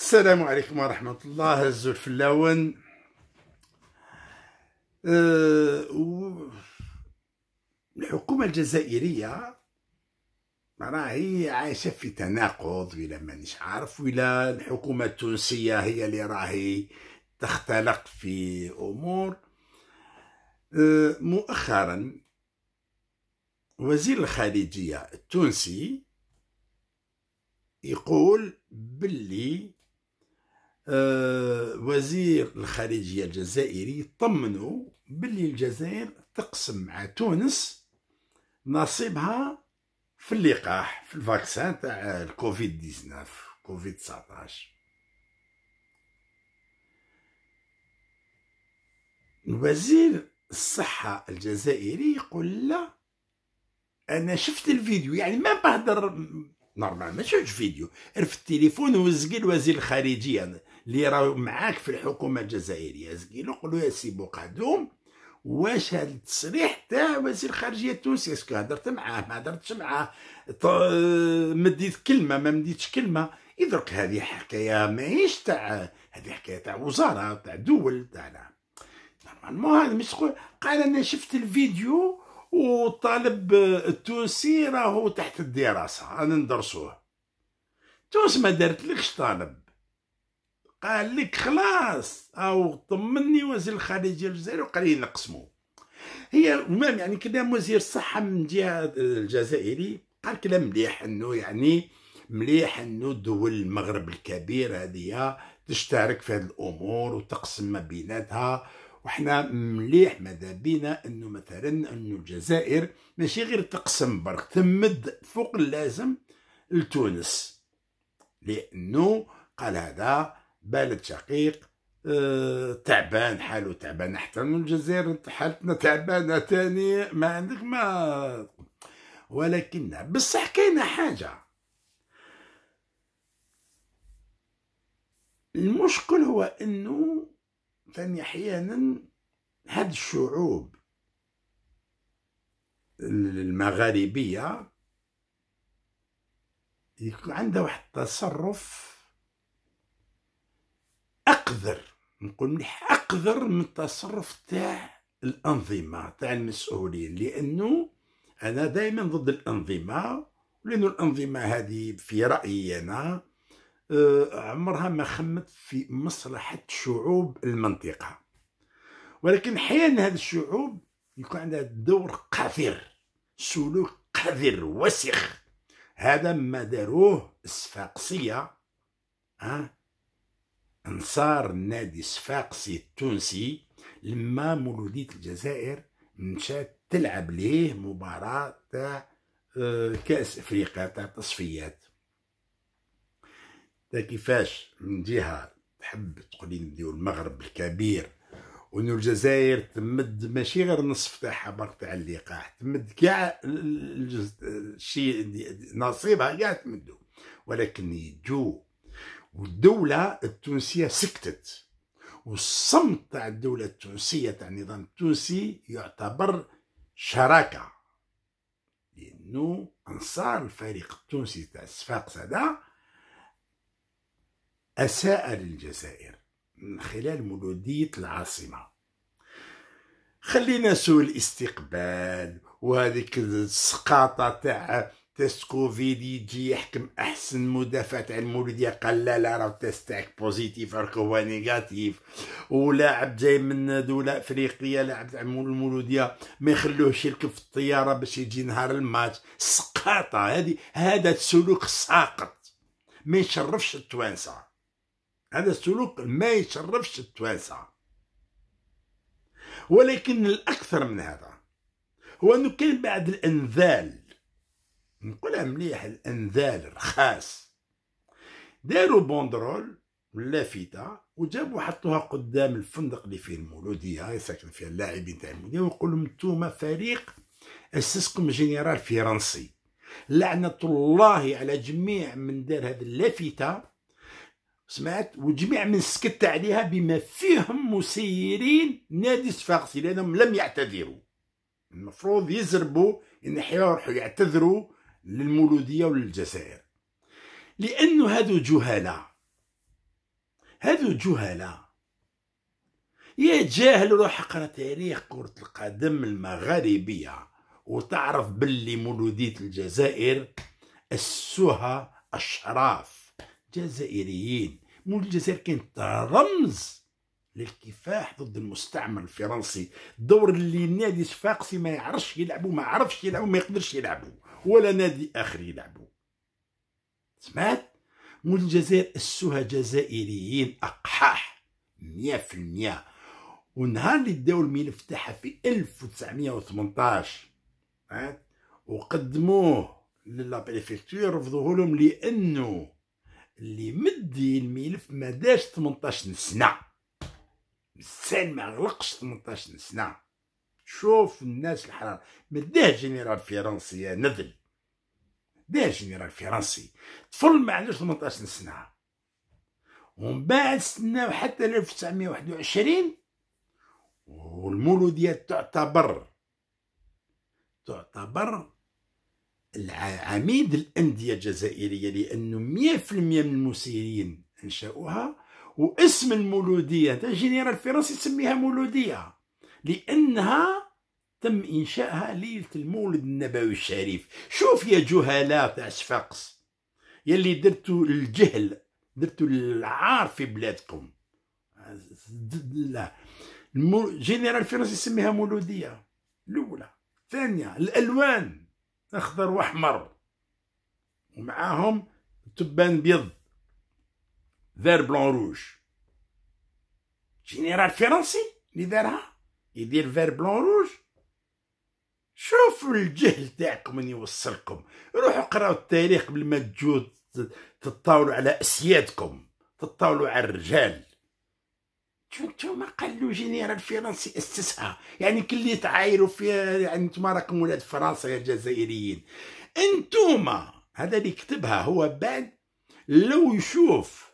السلام عليكم ورحمة الله الزول في اللون أه، الحكومة الجزائرية راهي عايشة في تناقض ولا مانيش عارف ولا الحكومة التونسية هي اللي راهي تختلق في أمور أه، مؤخرا وزير الخارجية التونسي يقول باللي آه، وزير الخارجيه الجزائري طمنوا باللي الجزائر تقسم مع تونس نصيبها في اللقاح في الفاكسان تاع الكوفيد 19 كوفيد 19 وزير الصحة الجزائري يقول لا أنا شفت الفيديو يعني ما بهدر نورمال ما شفتش فيديو عرفت التليفون وزق الوزير الخارجية يعني اللي راه معاك في الحكومه الجزائريه زكيلو قولوا يا سي بوقادوم واش هذا التصريح تاع وزير الخارجيه التونسي اسكو هدرت معاه ما هدرتش معاه مديت كلمه ما مديتش كلمه يدرك هذه حكايه ماهيش تاع هذه حكايه تاع وزاره تاع دول تاع نورمالمون هذا مش قال انا شفت الفيديو وطالب التونسي راهو تحت الدراسه انا ندرسوه تونس ما دارتلكش طالب قال لك خلاص او طمني وزير الخارجيه الجزائري وقال نقسمو هي المهم يعني كلام وزير الصحه من جهه الجزائري قال كلام مليح انه يعني مليح انه دول المغرب الكبير هذه تشترك في هذه الامور وتقسم ما بيناتها وحنا مليح ماذا بينا انه مثلا انه الجزائر ماشي غير تقسم برك تمد فوق اللازم لتونس لانه قال هذا بلد شقيق أه تعبان حاله تعبان حتى من الجزائر حالتنا تعبانه ثاني ما عندك ما ولكن بصح كاينه حاجه المشكل هو انه ثاني احيانا هاد الشعوب المغاربيه عندها واحد التصرف اقذر نقول اقذر من التصرف تاع الانظمه تاع المسؤولين لانه انا دائما ضد الانظمه لانه الانظمه هذه في رايي انا آه، عمرها ما خمت في مصلحه شعوب المنطقه ولكن احيانا هذه الشعوب يكون عندها دور قذر سلوك قذر وسخ هذا ما داروه الصفاقسيه ها انصار النادي الصفاقسي التونسي لما مولودية الجزائر مشات تلعب ليه مباراة تاع آه، كأس أفريقيا تاع تصفيات تا كيفاش من جهة تحب تقولي نديو المغرب الكبير وانو الجزائر تمد ماشي غير نصف تاعها برك تاع اللقاح تمد كاع الشيء نصيبها كاع تمدو ولكن يجو والدولة التونسية سكتت والصمت تاع الدولة التونسية تاع النظام التونسي يعتبر شراكة لأنه أنصار الفريق التونسي تاع السفاق سادة أساء للجزائر من خلال مولودية العاصمة خلينا سوء الاستقبال وهذيك السقاطة تاع كوفيد يجي يحكم احسن مدافع تاع المولوديه قال لا لا راه تاعك بوزيتيف راك هو نيجاتيف ولاعب جاي من دوله افريقيه لاعب تاع المولوديه ما يخلوهش يركب في الطياره باش يجي نهار الماتش سقاطه هذه هذا السلوك ساقط ما يشرفش التوانسه هذا السلوك ما يشرفش التوانسه ولكن الاكثر من هذا هو انه كان بعد الانذال نقولها مليح الانذال رخاص داروا بوندرول لافتة وجابوا حطوها قدام الفندق اللي فيه المولودية ساكن فيها اللاعبين تاع المولودية ويقول لهم نتوما فريق أسسكم جنرال فرنسي لعنة الله على جميع من دار هذه اللافتة سمعت وجميع من سكت عليها بما فيهم مسيرين نادي صفاقسي لأنهم لم يعتذروا المفروض يزربوا ينحيوا يروحوا يعتذروا للمولوديه وللجزائر لانه هادو جهاله هادو جهاله جاهل روح اقرا تاريخ كره القدم المغاربيه وتعرف باللي مولوديه الجزائر أسوها اشراف جزائريين مول الجزائر كانت رمز للكفاح ضد المستعمر الفرنسي الدور اللي نادي صفاقسي ما يعرفش يلعبو ما عرفش يلعبو ما يقدرش يلعبو ولا نادي اخر يلعبوا سمعت مول الجزائر اسوها جزائريين اقحاح 100% ونهار اللي داو الملف تاعها في 1918 وقدموه للا بريفكتور رفضوه لهم لانه اللي مدي الملف ما داش 18 سنه مازال ما غلقش 18 سنه شوف الناس ما مداه جنرال فرنسي نذل مداه جنرال فرنسي طفل ما عندوش 18 سنة ومن بعد استناو حتى 1921 والمولودية تعتبر تعتبر العميد الأندية الجزائرية لأنه 100% من المسيرين أنشأوها واسم المولودية ده جنرال فرنسي يسميها مولودية لأنها تم إنشائها ليلة المولد النبوي الشريف شوف يا جهلاء تاع صفاقس يلي درتو الجهل درتو العار في بلادكم لا جنرال فرنسي يسميها مولودية الأولى ثانية الألوان أخضر وأحمر ومعاهم تبان بيض فير بلون روج جنرال فرنسي اللي دارها يدير فير بلون روج شوفوا الجهل تاعكم من يوصلكم روحوا قراو التاريخ قبل ما تجوا تطاولوا على اسيادكم تطاولوا على الرجال شو ما قالوا جنرال فرنسي اسسها يعني كلي تعايروا فيها يعني انتم راكم ولاد فرنسا يا الجزائريين انتوما هذا اللي كتبها هو بعد لو يشوف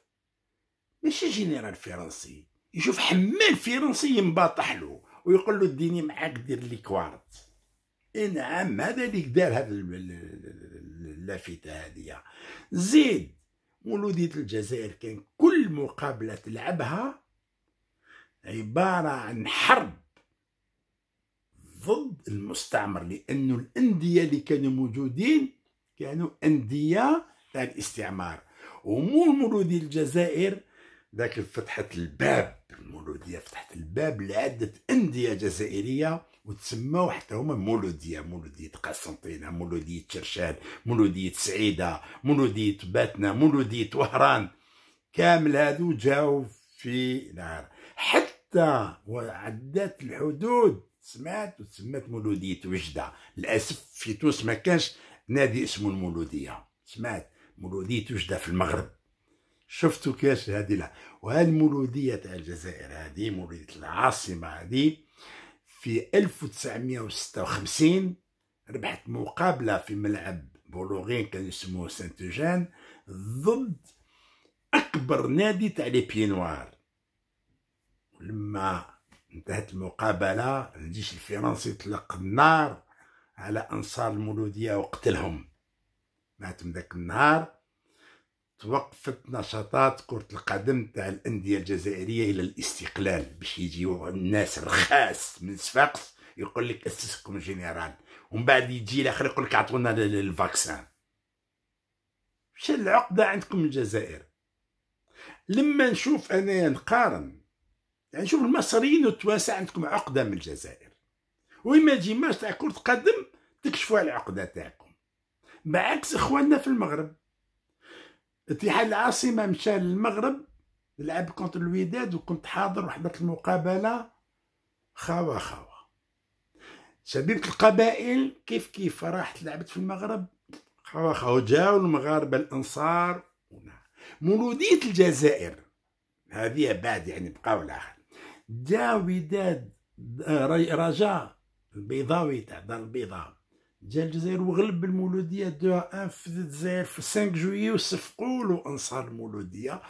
ماشي جنرال فرنسي يشوف حمال فرنسي ينبطح له ويقول له اديني معاك دير لي كوارت اي نعم هذا اللي دار هذا اللافتة هذه زيد مولودية الجزائر كان كل مقابلة تلعبها عبارة عن حرب ضد المستعمر لأنه الأندية اللي كانوا موجودين كانوا أندية تاع الاستعمار ومو مولودي الجزائر ذاك فتحت الباب المولودية فتحت الباب لعدة أندية جزائرية وتسماو حتى هما مولوديه مولوديه قسنطينه مولوديه ترشاد مولوديه سعيده مولوديه باتنا مولوديه وهران كامل هادو جاو في نهار حتى وعدات الحدود سمعت وتسمات مولوديه وجده للاسف في تونس ما كانش نادي اسمه المولوديه سمعت مولوديه وجده في المغرب شفتوا كاش هذه وهالمولوديه تاع الجزائر هذه مولوديه العاصمه هذه في 1956 ربحت مقابله في ملعب بولوغين كان يسموه سانت جان ضد اكبر نادي تاع لي بينوار لما انتهت المقابله الجيش الفرنسي طلق النار على انصار المولوديه وقتلهم ماتم ذاك النهار توقفت نشاطات كرة القدم تاع الأندية الجزائرية إلى الاستقلال باش يجيو الناس رخاص من صفاقس يقول لك أسسكم جنرال ومن بعد يجي الآخر يقول لك أعطونا الفاكسان شو العقدة عندكم الجزائر لما نشوف أنا نقارن يعني نشوف المصريين والتوانسة عندكم عقدة من الجزائر وإما تجي ماتش تاع كرة قدم تكشفوا على العقدة تاعكم بعكس إخواننا في المغرب اتحاد العاصمه مشى للمغرب لعب كونت الوداد وكنت حاضر وحضرت المقابله خاوه خاوه شبيبة القبائل كيف كيف راحت لعبت في المغرب خاوه خاوه جاو المغاربه الانصار مولوديه الجزائر هذه بعد يعني بقاو لاخر جا وداد آه، رجاء البيضاوي تاع دار البيضاوي ديال الجزائر وغلب المولوديه دو ان في الجزائر في 5 جويي وصفقوا له انصار المولوديه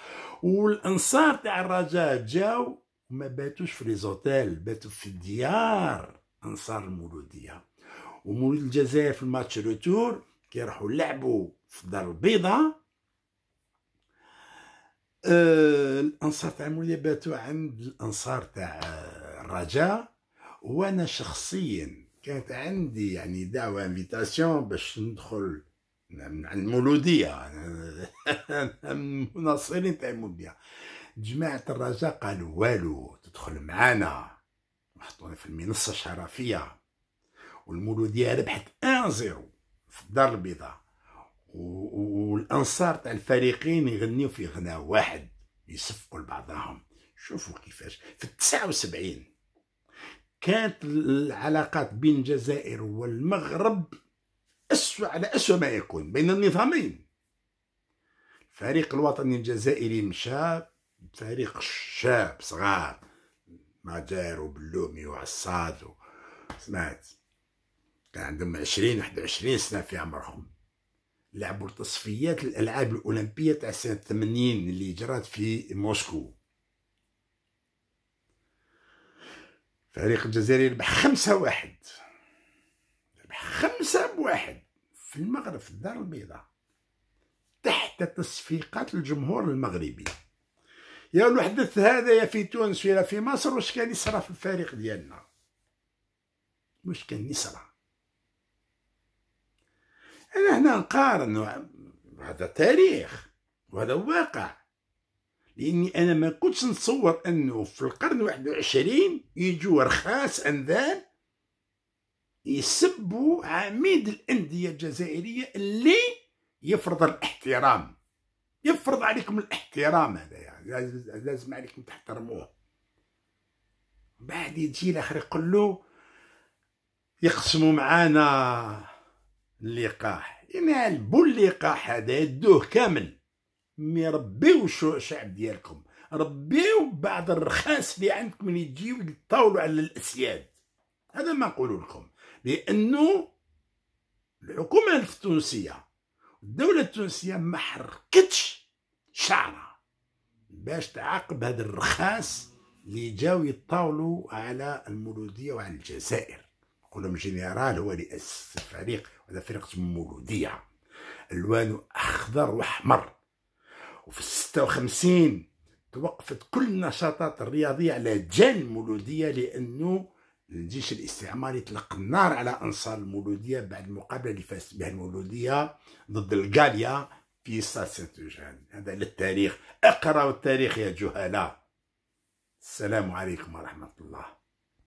والانصار تاع الرجاء جاو وما باتوش في ليزوتيل باتوا في الديار انصار المولوديه ومولود الجزائر في الماتش روتور راحوا لعبوا في الدار البيضاء آه، الانصار تاع المولوديه باتوا عند الانصار تاع الرجاء وانا شخصيا كانت عندي يعني دعوه انفيتاسيون باش ندخل المولوديه مناصرين تاع المولوديه جماعه الرجاء قالوا والو تدخل معانا حطونا في المنصه الشرفيه والمولوديه ربحت 1 0 في الدار البيضاء والانصار تاع الفريقين يغنيو في غناء واحد يصفقوا لبعضهم شوفوا كيفاش في 79 كانت العلاقات بين الجزائر والمغرب أسوأ على أسوأ ما يكون بين النظامين الفريق الوطني الجزائري مشى فريق شاب صغار ماجار وبلومي وعصاد سمعت كان عندهم عشرين واحد وعشرين سنه في عمرهم لعبوا تصفيات الالعاب الاولمبيه تاع سنه 80 اللي جرات في موسكو فريق الجزائري ربح خمسة واحد ربح خمسة بواحد في المغرب في الدار البيضاء تحت تصفيقات الجمهور المغربي يا حدث هذا يا في تونس ولا في مصر واش كان يصرى في الفريق ديالنا واش كان يصرى انا هنا نقارن هذا تاريخ وهذا واقع لاني انا ما كنتش نتصور انه في القرن 21 يجوا رخاص انذان يسبوا عميد الانديه الجزائريه اللي يفرض الاحترام يفرض عليكم الاحترام هذا يعني لازم عليكم تحترموه بعد يجي الاخر يقول له يقسموا معانا اللقاح يعني البول اللقاح هذا يدوه كامل مي ربيو الشعب ديالكم ربيو بعض الرخاص اللي عندكم اللي تجيو يطاولوا على الاسياد هذا ما نقول لكم لانه الحكومه التونسيه الدوله التونسيه ما حركتش شعرها باش تعاقب هذا الرخاص اللي جاو يطاولوا على المولوديه وعلى الجزائر لهم جنرال هو اللي اسس الفريق هذا فرقه المولوديه الوانه اخضر واحمر وفي 56 توقفت كل النشاطات الرياضيه على جال المولوديه لانه الجيش الاستعماري طلق النار على انصار المولوديه بعد المقابله اللي فازت بها المولوديه ضد الغاليا في ستاد هذا للتاريخ اقراوا التاريخ يا جهلاء السلام عليكم ورحمه الله